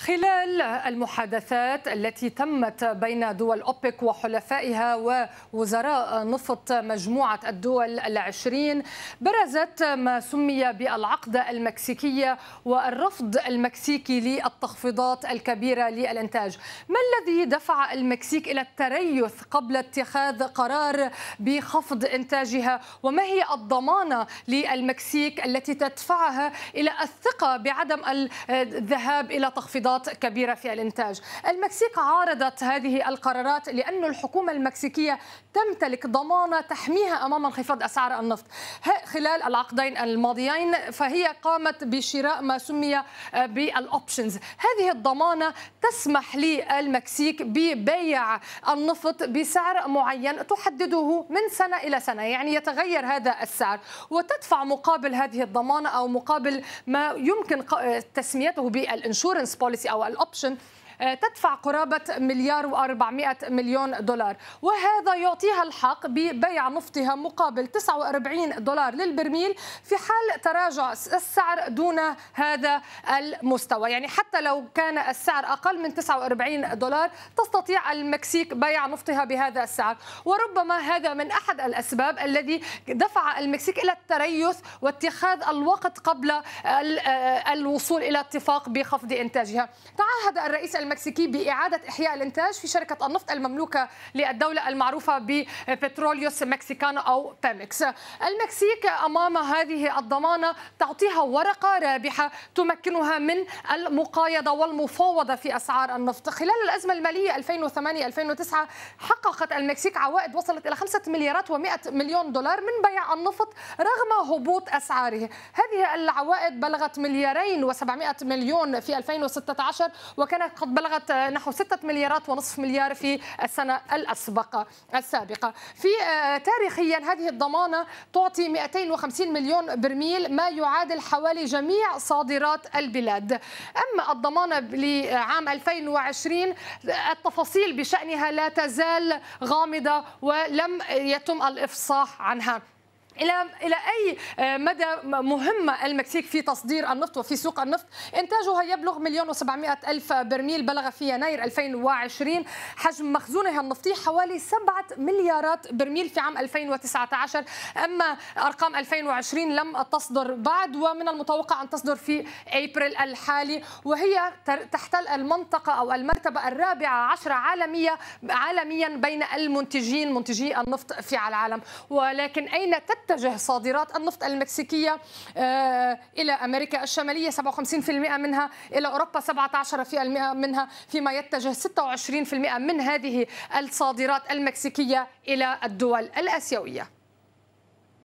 خلال المحادثات التي تمت بين دول أوبك وحلفائها ووزراء نفط مجموعة الدول العشرين برزت ما سمي بالعقدة المكسيكية والرفض المكسيكي للتخفيضات الكبيرة للإنتاج ما الذي دفع المكسيك إلى التريث قبل اتخاذ قرار بخفض إنتاجها وما هي الضمانة للمكسيك التي تدفعها إلى الثقة بعدم الذهاب إلى تخفيضات تخفيضات كبيرة في الإنتاج المكسيك عارضت هذه القرارات لأن الحكومة المكسيكية تمتلك ضمانة تحميها أمام انخفاض أسعار النفط خلال العقدين الماضيين فهي قامت بشراء ما سمي بالأوبشنز هذه الضمانة تسمح للمكسيك ببيع النفط بسعر معين تحدده من سنة إلى سنة يعني يتغير هذا السعر وتدفع مقابل هذه الضمانة أو مقابل ما يمكن تسميته بالإنشورنس بوليسي الاساسي او الاوبشن تدفع قرابة مليار و400 مليون دولار وهذا يعطيها الحق ببيع نفطها مقابل 49 دولار للبرميل في حال تراجع السعر دون هذا المستوى يعني حتى لو كان السعر أقل من 49 دولار تستطيع المكسيك بيع نفطها بهذا السعر وربما هذا من أحد الأسباب الذي دفع المكسيك إلى التريث واتخاذ الوقت قبل آه، الوصول إلى اتفاق بخفض إنتاجها تعهد الرئيس المكسيك المكسيكي بإعادة إحياء الإنتاج في شركة النفط المملوكة للدولة المعروفة ببتروليوس مكسيكانا أو بيمكس المكسيك أمام هذه الضمانة تعطيها ورقة رابحة تمكنها من المقايضة والمفاوضة في أسعار النفط خلال الأزمة المالية 2008-2009 حققت المكسيك عوائد وصلت إلى 5 مليارات و100 مليون دولار من بيع النفط رغم هبوط أسعاره هذه العوائد بلغت مليارين و700 مليون في 2016 وكانت قد بلغت نحو 6 مليارات ونصف مليار في السنة الأسبقة السابقة في آه، تاريخيا هذه الضمانة تعطي 250 مليون برميل ما يعادل حوالي جميع صادرات البلاد أما الضمانة لعام 2020 التفاصيل بشأنها لا تزال غامضة ولم يتم الإفصاح عنها الى الى اي آه، مدى مهمه المكسيك في تصدير النفط وفي سوق النفط انتاجها يبلغ مليون و700 الف برميل بلغ في يناير 2020 حجم مخزونها النفطي حوالي 7 مليارات برميل في عام 2019 اما ارقام 2020 لم تصدر بعد ومن المتوقع ان تصدر في ابريل الحالي وهي تحتل المنطقه او المرتبه الرابعه عشره عالميه عالميا بين المنتجين منتجي النفط في العالم ولكن اين تت تتجه صادرات النفط المكسيكية آه، إلى أمريكا الشمالية 57% منها إلى أوروبا 17% منها فيما يتجه 26% من هذه الصادرات المكسيكية إلى الدول الآسيوية